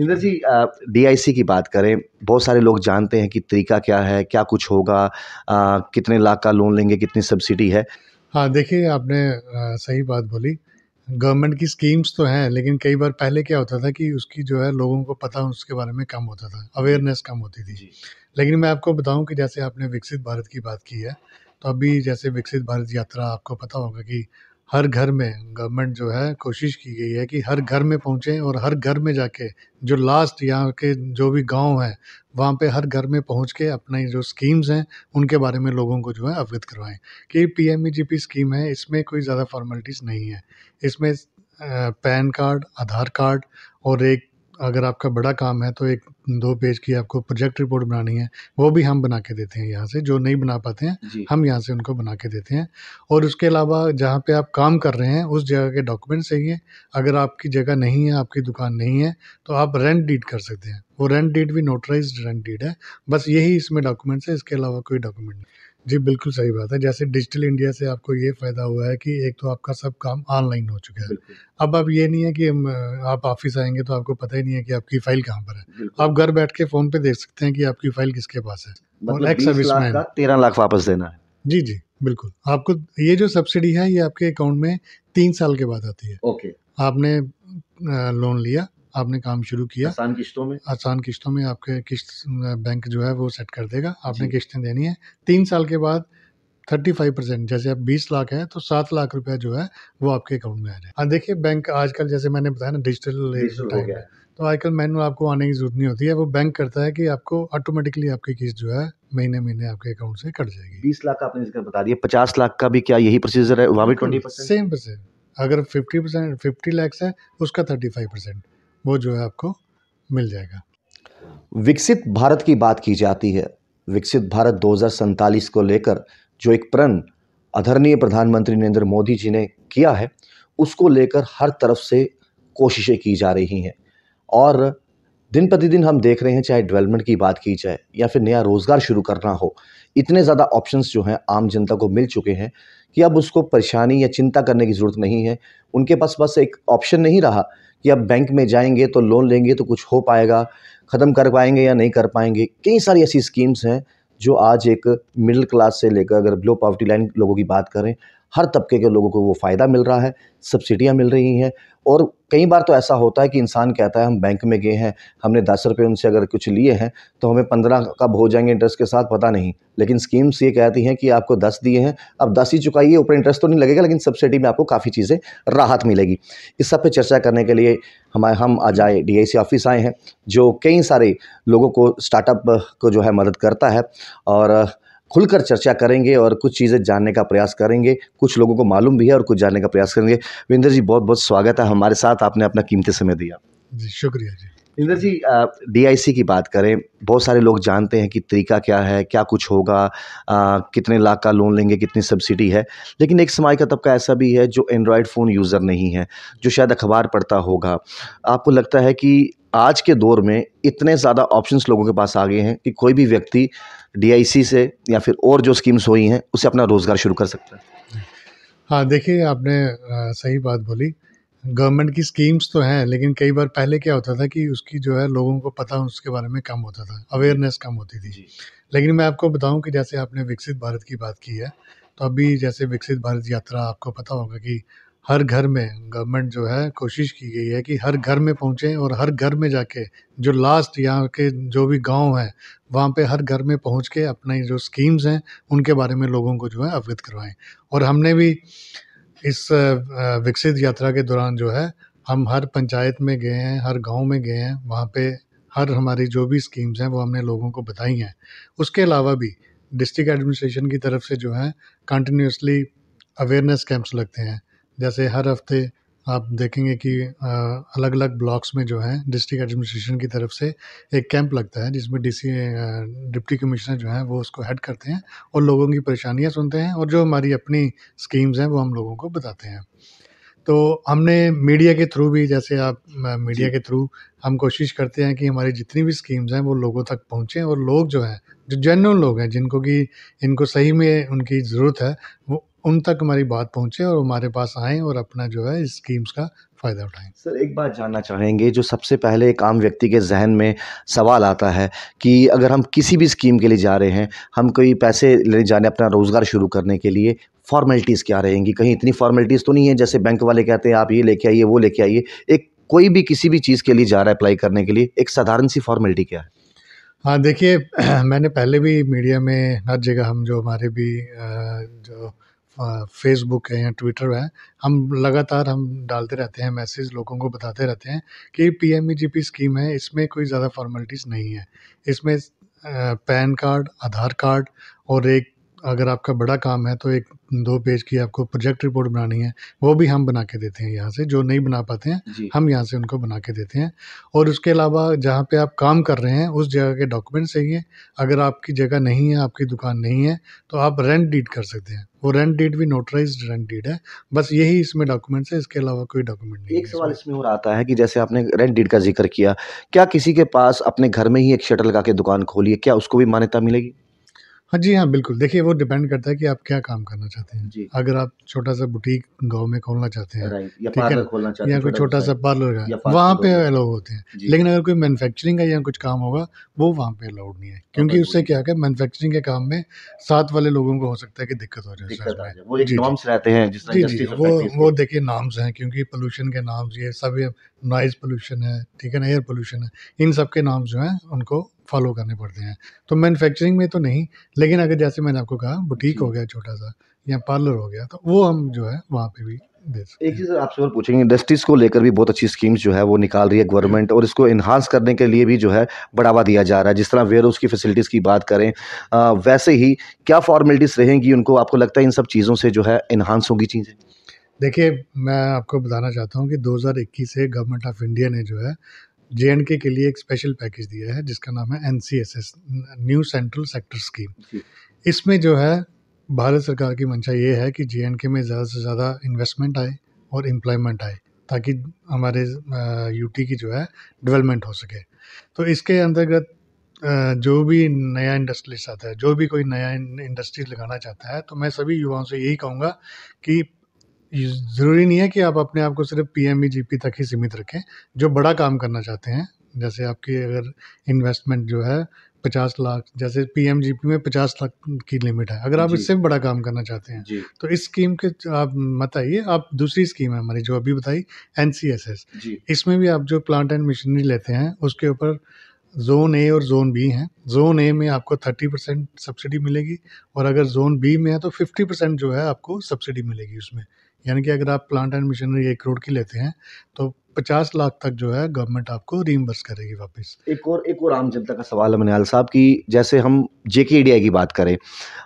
इंद्र जी DIC की बात करें बहुत सारे लोग जानते हैं कि तरीका क्या है क्या कुछ होगा आ, कितने लाख का लोन लेंगे कितनी सब्सिडी है हाँ देखिए आपने आ, सही बात बोली गवर्नमेंट की स्कीम्स तो हैं लेकिन कई बार पहले क्या होता था कि उसकी जो है लोगों को पता उसके बारे में कम होता था अवेयरनेस कम होती थी लेकिन मैं आपको बताऊं कि जैसे आपने विकसित भारत की बात की है तो अभी जैसे विकसित भारत यात्रा आपको पता होगा कि हर घर में गवर्नमेंट जो है कोशिश की गई है कि हर घर में पहुँचें और हर घर में जाके जो लास्ट यहाँ के जो भी गाँव हैं वहाँ पे हर घर में पहुँच के अपने जो स्कीम्स हैं उनके बारे में लोगों को जो है अवगत करवाएं कि P M E G P scheme है इसमें कोई ज़्यादा फॉर्मेलिटीज़ नहीं है इसमें पैन कार्ड आधार कार्ड और एक अगर आपका बड़ा काम है तो एक दो पेज की आपको प्रोजेक्ट रिपोर्ट बनानी है वो भी हम बना के देते हैं यहाँ से जो नहीं बना पाते हैं हम यहाँ से उनको बना के देते हैं और उसके अलावा जहाँ पे आप काम कर रहे हैं उस जगह के डॉक्यूमेंट चाहिए अगर आपकी जगह नहीं है आपकी दुकान नहीं है तो आप रेंट डीड कर सकते हैं वो रेंट डीड भी नोटराइज रेंट डीड है बस यही इसमें डॉक्यूमेंट्स है इसके अलावा कोई डॉक्यूमेंट नहीं जी बिल्कुल सही बात है जैसे डिजिटल इंडिया से आपको ये फ़ायदा हुआ है कि एक तो आपका सब काम ऑनलाइन हो चुका है अब अब ये नहीं है कि आप ऑफिस आएंगे तो आपको पता ही नहीं है कि आपकी फ़ाइल कहाँ पर है आप घर बैठ के फ़ोन पे देख सकते हैं कि आपकी फ़ाइल किसके पास है मतलब तेरह लाख वापस देना है जी जी बिल्कुल आपको ये जो सब्सिडी है ये आपके अकाउंट में तीन साल के बाद आती है ओके आपने लोन लिया आपने काम शुरू किया आसान किस्तों में आसान किस्तों में आपके किस्त बैंक जो है वो सेट कर देगा आपने किस्तें देनी है तीन साल के बाद थर्टी फाइव परसेंट जैसे आप बीस लाख है तो सात लाख रुपया जो है वो आपके अकाउंट में आ जाए हाँ देखिए बैंक आजकल जैसे मैंने बताया ना डिजिटल तो आजकल मैनुअल आपको आने की जरूरत नहीं होती है वो बैंक करता है कि आपको ऑटोमेटिकली आपकी किस्त जो है महीने महीने आपके अकाउंट से कट जाएगी बीस लाख का आपने जिक्र बता दिया पचास लाख का भी क्या यही प्रोसीजर है वहाँ भी ट्वेंटी सेम परसेंट अगर फिफ्टी परसेंट फिफ्टी लैक्स है उसका थर्टी फाइव परसेंट वो जो है आपको मिल जाएगा विकसित भारत की बात की जाती है विकसित भारत दो को लेकर जो एक प्रण आदरणीय प्रधानमंत्री नरेंद्र मोदी जी ने किया है उसको लेकर हर तरफ से कोशिशें की जा रही हैं और दिन प्रतिदिन हम देख रहे हैं चाहे डेवलपमेंट की बात की जाए या फिर नया रोज़गार शुरू करना हो इतने ज़्यादा ऑप्शंस जो हैं आम जनता को मिल चुके हैं कि अब उसको परेशानी या चिंता करने की ज़रूरत नहीं है उनके पास बस एक ऑप्शन नहीं रहा कि अब बैंक में जाएंगे तो लोन लेंगे तो कुछ हो पाएगा ख़त्म कर पाएंगे या नहीं कर पाएंगे कई सारी ऐसी स्कीम्स हैं जो आज एक मिडिल क्लास से लेकर अगर लो पॉवर्टी लाइन लोगों की बात करें हर तबके के लोगों को वो फ़ायदा मिल रहा है सब्सिडियाँ मिल रही हैं और कई बार तो ऐसा होता है कि इंसान कहता है हम बैंक में गए हैं हमने दस रुपये उनसे अगर कुछ लिए हैं तो हमें पंद्रह कब हो जाएंगे इंटरेस्ट के साथ पता नहीं लेकिन स्कीम्स ये कहती हैं कि आपको दस दिए हैं अब दस ही चुकाइए ऊपर इंटरेस्ट तो नहीं लगेगा लेकिन सब्सिडी में आपको काफ़ी चीज़ें राहत मिलेगी इस सब पर चर्चा करने के लिए हमारे हम आज आए डी ऑफिस आए हैं जो कई सारे लोगों को स्टार्टअप को जो है मदद करता है और खुलकर चर्चा करेंगे और कुछ चीज़ें जानने का प्रयास करेंगे कुछ लोगों को मालूम भी है और कुछ जानने का प्रयास करेंगे विंदर जी बहुत बहुत स्वागत है हमारे साथ आपने अपना कीमती समय दिया जी शुक्रिया जी इंदर जी डी की बात करें बहुत सारे लोग जानते हैं कि तरीका क्या है क्या कुछ होगा आ, कितने लाख का लोन लेंगे कितनी सब्सिडी है लेकिन एक समाज का तबका ऐसा भी है जो एंड्रॉयड फ़ोन यूज़र नहीं है जो शायद अखबार पढ़ता होगा आपको लगता है कि आज के दौर में इतने ज़्यादा ऑप्शंस लोगों के पास आ गए हैं कि कोई भी व्यक्ति डीआईसी से या फिर और जो स्कीम्स हुई हैं उसे अपना रोज़गार शुरू कर सकता है हाँ देखिए आपने सही बात बोली गवर्नमेंट की स्कीम्स तो हैं लेकिन कई बार पहले क्या होता था कि उसकी जो है लोगों को पता उसके बारे में कम होता था अवेयरनेस कम होती थी लेकिन मैं आपको बताऊं कि जैसे आपने विकसित भारत की बात की है तो अभी जैसे विकसित भारत यात्रा आपको पता होगा कि हर घर में गवर्नमेंट जो है कोशिश की गई है कि हर घर में पहुँचें और हर घर में जाके जो लास्ट यहाँ के जो भी गांव हैं वहाँ पे हर घर में पहुँच के अपनी जो स्कीम्स हैं उनके बारे में लोगों को जो है अवगत करवाएं और हमने भी इस विकसित यात्रा के दौरान जो है हम हर पंचायत में गए हैं हर गाँव में गए हैं वहाँ पर हर हमारी जो भी स्कीम्स हैं वो हमने लोगों को बताई हैं उसके अलावा भी डिस्ट्रिक्ट एडमिनिस्ट्रेशन की तरफ से जो है कंटिन्यूसली अवेयरनेस कैंप्स लगते हैं जैसे हर हफ्ते आप देखेंगे कि अलग अलग ब्लॉक्स में जो है डिस्ट्रिक्ट एडमिनिस्ट्रेशन की तरफ से एक कैंप लगता है जिसमें डीसी डिप्टी कमिश्नर जो है वो उसको हेड करते हैं और लोगों की परेशानियाँ सुनते हैं और जो हमारी अपनी स्कीम्स हैं वो हम लोगों को बताते हैं तो हमने मीडिया के थ्रू भी जैसे आप मीडिया के थ्रू हम कोशिश करते हैं कि हमारी जितनी भी स्कीम्स हैं वो लोगों तक पहुँचें और लोग जो हैं जो जेन्यून लोग हैं जिनको कि इनको सही में उनकी ज़रूरत है वो उन तक हमारी बात पहुँचे और हमारे पास आएँ और अपना जो है स्कीम्स का फ़ायदा उठाएँ सर एक बात जानना चाहेंगे जो सबसे पहले एक आम व्यक्ति के जहन में सवाल आता है कि अगर हम किसी भी स्कीम के लिए जा रहे हैं हम कोई पैसे ले जाने अपना रोज़गार शुरू करने के लिए फॉर्मेलिटीज़ क्या रहेंगी कहीं इतनी फॉर्मेलिटीज़ तो नहीं है जैसे बैंक वाले कहते हैं आप ये लेके आइए वो लेके आइए एक कोई भी किसी भी चीज़ के लिए जा रहा है अप्लाई करने के लिए एक साधारण सी फॉर्मेलिटी क्या है हाँ देखिए मैंने पहले भी मीडिया में हर जगह हम जो हमारे भी जो फेसबुक है या ट्विटर है हम लगातार हम डालते रहते हैं मैसेज लोगों को बताते रहते हैं कि पी स्कीम e है इसमें कोई ज़्यादा फॉर्मेलिटीज़ नहीं है इसमें पैन कार्ड आधार कार्ड और एक अगर आपका बड़ा काम है तो एक दो पेज की आपको प्रोजेक्ट रिपोर्ट बनानी है वो भी हम बना के देते हैं यहाँ से जो नहीं बना पाते हैं हम यहाँ से उनको बना के देते हैं और उसके अलावा जहाँ पे आप काम कर रहे हैं उस जगह के डॉक्यूमेंट चाहिए अगर आपकी जगह नहीं है आपकी दुकान नहीं है तो आप रेंट डीड कर सकते हैं वो रेंट डीड भी नोटराइज रेंट डीड है बस यही इसमें डॉक्यूमेंट्स है इसके अलावा कोई डॉक्यूमेंट नहीं एक सवाल इसमें और आता है कि जैसे आपने रेंट डीड का जिक्र किया क्या किसी के पास अपने घर में ही एक शटर लगा के दुकान खोली है क्या उसको भी मान्यता मिलेगी हाँ जी हाँ बिल्कुल देखिए वो डिपेंड करता है कि आप क्या काम करना चाहते हैं जी। अगर आप छोटा सा बुटीक गांव में खोलना चाहते हैं या ठीक है या कोई छोटा सा पार्लर का वहाँ पे अलाउड अलाउ होते हैं लेकिन अगर कोई मैन्युफैक्चरिंग का या कुछ काम होगा वो वहाँ पे अलाउड नहीं है क्योंकि उससे क्या है मैन्युफैक्चरिंग के काम में साथ वाले लोगों को हो सकता है कि दिक्कत हो जाए वो देखिये नॉर्म्स रहते हैं जी जी वो वो देखिए नाम्स हैं क्योंकि पोल्यूशन के नाम्स ये सब नॉइज़ पोल्यूशन है ठीक है ना एयर पोल्यूशन है इन सब के नाम जो हैं उनको फॉलो करने पड़ते हैं तो मैन्युफैक्चरिंग में तो नहीं लेकिन अगर जैसे मैंने आपको कहा बुटीक हो गया छोटा सा या पार्लर हो गया तो वो हम जो है वहाँ पे भी एक चीज़ आपसे और पूछेंगे इंडस्ट्रीज़ को लेकर भी बहुत अच्छी स्कीम्स जो है वो निकाल रही है गवर्नमेंट और इसको इन्हांस करने के लिए भी जो है बढ़ावा दिया जा रहा है जिस तरह वेयर की फैसिलिटीज़ की बात करें आ, वैसे ही क्या फॉर्मेलिटीज़ रहेंगी उनको आपको लगता है इन सब चीज़ों से जो है इन्हांस होगी चीज़ें देखिए मैं आपको बताना चाहता हूँ कि 2021 से गवर्नमेंट ऑफ इंडिया ने जो है जे एंड के लिए एक स्पेशल पैकेज दिया है जिसका नाम है N C S S new central sector scheme इसमें जो है भारत सरकार की मंशा ये है कि जे एंड के में ज़्यादा से ज़्यादा इन्वेस्टमेंट आए और एम्प्लॉयमेंट आए ताकि हमारे यूटी की जो है डेवलपमेंट हो सके तो इसके अंतर्गत जो भी नया इंडस्ट्रीज आता है जो भी कोई नया इंडस्ट्रीज लगाना चाहता है तो मैं सभी युवाओं से यही कहूँगा कि ज़रूरी नहीं है कि आप अपने आप को सिर्फ P M E G P तक ही सीमित रखें जो बड़ा काम करना चाहते हैं जैसे आपकी अगर इन्वेस्टमेंट जो है पचास लाख जैसे पी एम जी पी में पचास लाख की लिमिट है अगर आप इससे बड़ा काम करना चाहते हैं तो इस स्कीम के आप मत आइए आप दूसरी स्कीम है हमारी जो अभी बताई एन सी एस एस इसमें भी आप जो प्लांट एंड मशीनरी लेते हैं उसके ऊपर जोन ए और जोन बी हैं जोन ए में आपको थर्टी परसेंट सब्सिडी मिलेगी और अगर जोन बी में है तो फिफ्टी परसेंट जो है आपको सब्सिडी मिलेगी उसमें यानी कि अगर आप प्लांट एंड मशीनरी एक करोड़ की लेते हैं तो पचास लाख तक जो है गवर्नमेंट आपको रीमबर्स करेगी वापस एक और एक और आम जनता का सवाल है मनियाल साहब कि जैसे हम जे के की बात करें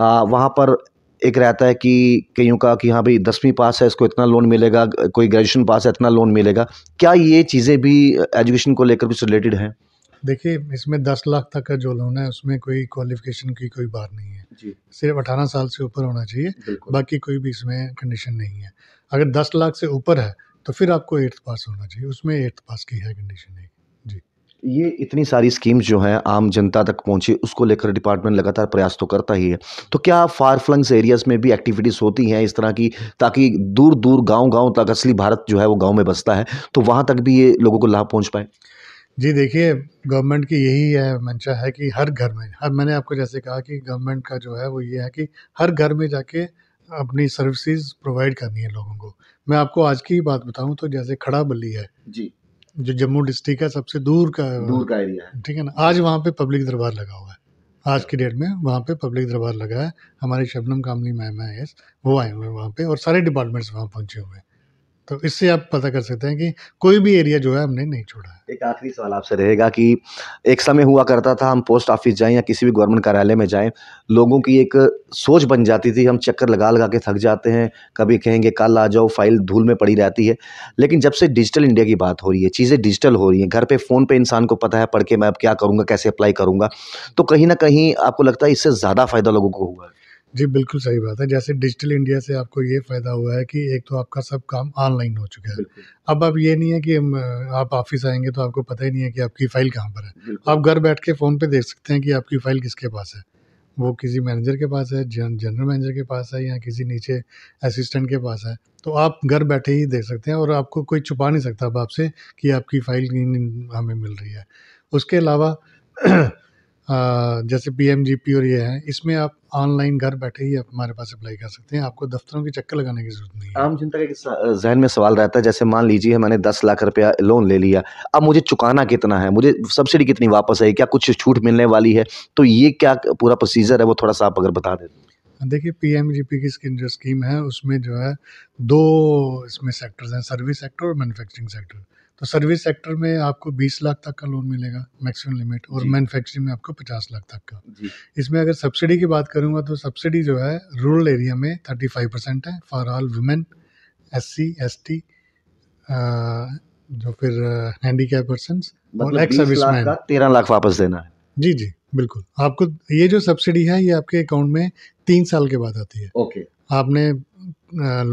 आ, वहाँ पर एक रहता है कि कईयों का कि हाँ भाई दसवीं पास है इसको इतना लोन मिलेगा कोई ग्रेजुएशन पास है इतना लोन मिलेगा क्या ये चीज़ें भी एजुकेशन को लेकर कुछ रिलेटेड हैं देखिए इसमें दस लाख तक का जो लोन है उसमें कोई क्वालिफिकेशन की कोई बात नहीं है जी सिर्फ अठारह साल से ऊपर होना चाहिए बाकी कोई भी इसमें कंडीशन नहीं है अगर दस लाख से ऊपर है तो फिर आपको एट्थ पास होना चाहिए उसमें एट्थ पास की है कंडीशन है जी ये इतनी सारी स्कीम्स जो हैं आम जनता तक पहुंची उसको लेकर डिपार्टमेंट लगातार प्रयास तो करता ही है तो क्या फार फ्लंग्स एरियाज में भी एक्टिविटीज़ होती हैं इस तरह की ताकि दूर दूर गांव गांव तक असली भारत जो है वो गांव में बसता है तो वहां तक भी ये लोगों को लाभ पहुंच पाए जी देखिए गवर्नमेंट की यही है मंशा है कि हर घर में हर मैंने आपको जैसे कहा कि गवर्नमेंट का जो है वो ये है कि हर घर में जाके अपनी सर्विसेज प्रोवाइड करनी है लोगों को मैं आपको आज की बात बताऊं तो जैसे खड़ा बल्ली है जी जो जम्मू डिस्ट्रिक्ट का सबसे दूर का दूर का एरिया है ठीक है ना आज वहाँ पे पब्लिक दरबार लगा हुआ है आज की डेट में वहाँ पे पब्लिक दरबार लगा है हमारे शबनम कामली मैम है वो आए हुए हैं वहाँ पे और सारे डिपार्टमेंट्स वहाँ पहुँचे हुए हैं तो इससे आप पता कर सकते हैं कि कोई भी एरिया जो है हमने नहीं छोड़ा है एक आखिरी सवाल आपसे रहेगा कि एक समय हुआ करता था हम पोस्ट ऑफिस जाएं या किसी भी गवर्नमेंट कार्यालय में जाएं लोगों की एक सोच बन जाती थी हम चक्कर लगा लगा के थक जाते हैं कभी कहेंगे कल आ जाओ फाइल धूल में पड़ी रहती है लेकिन जब से डिजिटल इंडिया की बात हो रही है चीज़ें डिजिटल हो रही हैं घर पर फ़ोन पर इंसान को पता है पढ़ के मैं अब क्या करूँगा कैसे अप्लाई करूँगा तो कहीं ना कहीं आपको लगता है इससे ज़्यादा फ़ायदा लोगों को हुआ है जी बिल्कुल सही बात है जैसे डिजिटल इंडिया से आपको ये फ़ायदा हुआ है कि एक तो आपका सब काम ऑनलाइन हो चुका है अब अब ये नहीं है कि आप ऑफिस आएंगे तो आपको पता ही नहीं है कि आपकी फ़ाइल कहाँ पर है आप घर बैठ के फ़ोन पे देख सकते हैं कि आपकी फ़ाइल किसके पास है वो किसी मैनेजर के पास है जन, जनरल मैनेजर के पास है या किसी नीचे असिस्टेंट के पास है तो आप घर बैठे ही देख सकते हैं और आपको कोई छुपा नहीं सकता अब आपसे कि आपकी फ़ाइल हमें मिल रही है उसके अलावा जैसे पी और ये है इसमें आप ऑनलाइन घर बैठे ही आप हमारे पास अप्लाई कर सकते हैं आपको दफ्तरों के चक्कर लगाने की जरूरत नहीं है आम जनता का जहन में सवाल रहता है जैसे मान लीजिए मैंने दस लाख रुपया लोन ले लिया अब मुझे चुकाना कितना है मुझे सब्सिडी कितनी वापस आई क्या कुछ छूट मिलने वाली है तो ये क्या पूरा प्रोसीजर है वो थोड़ा सा आप अगर बता दें देखिए पीएमजीपी की स्कीम जो स्कीम है उसमें जो है दो इसमें सेक्टर्स हैं सर्विस सेक्टर और मैन्युफैक्चरिंग सेक्टर तो सर्विस सेक्टर में आपको 20 लाख तक का लोन मिलेगा मैक्सिमम लिमिट और मैन्युफैक्चरिंग में आपको 50 लाख तक का इसमें अगर सब्सिडी की बात करूंगा तो सब्सिडी जो है रूरल एरिया में 35 परसेंट है for all women S C S T जो फिर हैंडी कैप पर्सन और एक्स सर्विस मैन तेरह लाख वापस देना है जी जी बिल्कुल आपको ये जो सब्सिडी है ये आपके अकाउंट में तीन साल के बाद आती है ओके आपने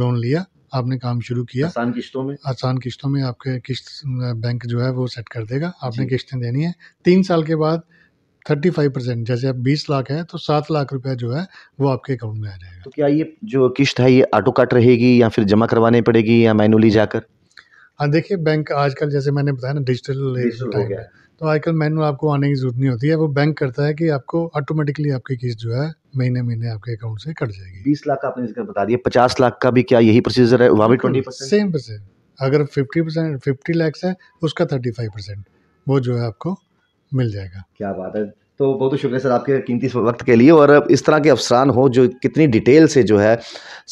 लोन लिया आपने काम शुरू किया आसान किस्तों में आसान किस्तों में आपके किस्त बैंक जो है वो सेट कर देगा आपने किस्तें देनी है तीन साल के बाद थर्टी फाइव परसेंट जैसे आप बीस लाख है तो सात लाख रुपया जो है वो आपके अकाउंट में आ जाएगा तो क्या ये जो किस्त है ये ऑटो कट रहेगी या फिर जमा करवानी पड़ेगी या मैनुअली जाकर हाँ देखिए बैंक आजकल जैसे मैंने बताया ना डिजिटल तो आजकल मैनुअल आपको आने की जरूरत नहीं होती है वो बैंक करता है कि आपको ऑटोमेटिकली आपकी किस्त जो है महीने महीने आपके अकाउंट से कट जाएगी बीस लाख का आपने जिक्र बता दिया पचास लाख का भी क्या यही प्रोसीजर है वहाँ भी ट्वेंटी सेम परसेंट अगर फिफ्टी परसेंट फिफ्टी लैक्स है उसका थर्टी फाइव परसेंट वो जो है आपको मिल जाएगा क्या बात है तो बहुत बहुत शुक्रिया सर आपके कीमती वक्त के लिए और इस तरह के अफसरान हो जो कितनी डिटेल से जो है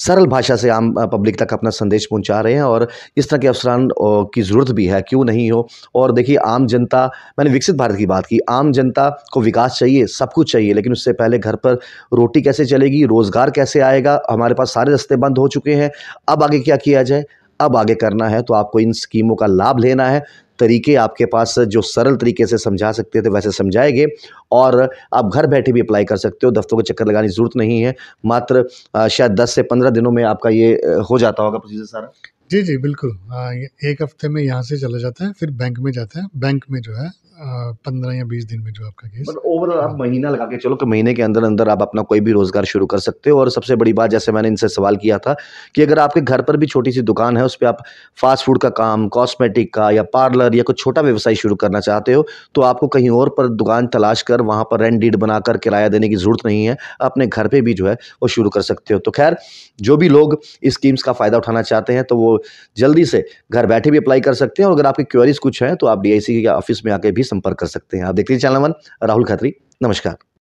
सरल भाषा से आम पब्लिक तक अपना संदेश पहुंचा रहे हैं और इस तरह के अफसरान की ज़रूरत भी है क्यों नहीं हो और देखिए आम जनता मैंने विकसित भारत की बात की आम जनता को विकास चाहिए सब कुछ चाहिए लेकिन उससे पहले घर पर रोटी कैसे चलेगी रोज़गार कैसे आएगा हमारे पास सारे रस्ते बंद हो चुके हैं अब आगे क्या किया जाए अब आगे करना है तो आपको इन स्कीमों का लाभ लेना है तरीके आपके पास जो सरल तरीके से समझा सकते थे वैसे समझाएंगे और आप घर बैठे भी अप्लाई कर सकते हो दफ्तरों के चक्कर लगाने की ज़रूरत नहीं है मात्र शायद दस से पंद्रह दिनों में आपका ये हो जाता होगा प्रोसीजर सारा जी जी बिल्कुल एक हफ्ते में यहाँ से चला जाता है फिर बैंक में जाता है बैंक में जो है पंद्रह या बीस दिन में जो आपका केस ओवरऑल आप हाँ। महीना लगा के चलो कि महीने के अंदर अंदर आप अपना कोई भी रोजगार शुरू कर सकते हो और सबसे बड़ी बात जैसे मैंने इनसे सवाल किया था कि अगर आपके घर पर भी छोटी सी दुकान है उस पर आप फास्ट फूड का काम कॉस्मेटिक का या पार्लर या कोई छोटा व्यवसाय शुरू करना चाहते हो तो आपको कहीं और पर दुकान तलाश कर वहाँ पर रेंट डीड बनाकर किराया देने की ज़रूरत नहीं है अपने घर पर भी जो है वो शुरू कर सकते हो तो खैर जो भी लोग इस स्कीम्स का फ़ायदा उठाना चाहते हैं तो वो जल्दी से घर बैठे भी अप्लाई कर सकते हैं और अगर आपकी क्वेरीज कुछ हैं तो आप डी के ऑफिस में आके भी संपर्क कर सकते हैं आप देखते हैं चैनल वन राहुल खत्री नमस्कार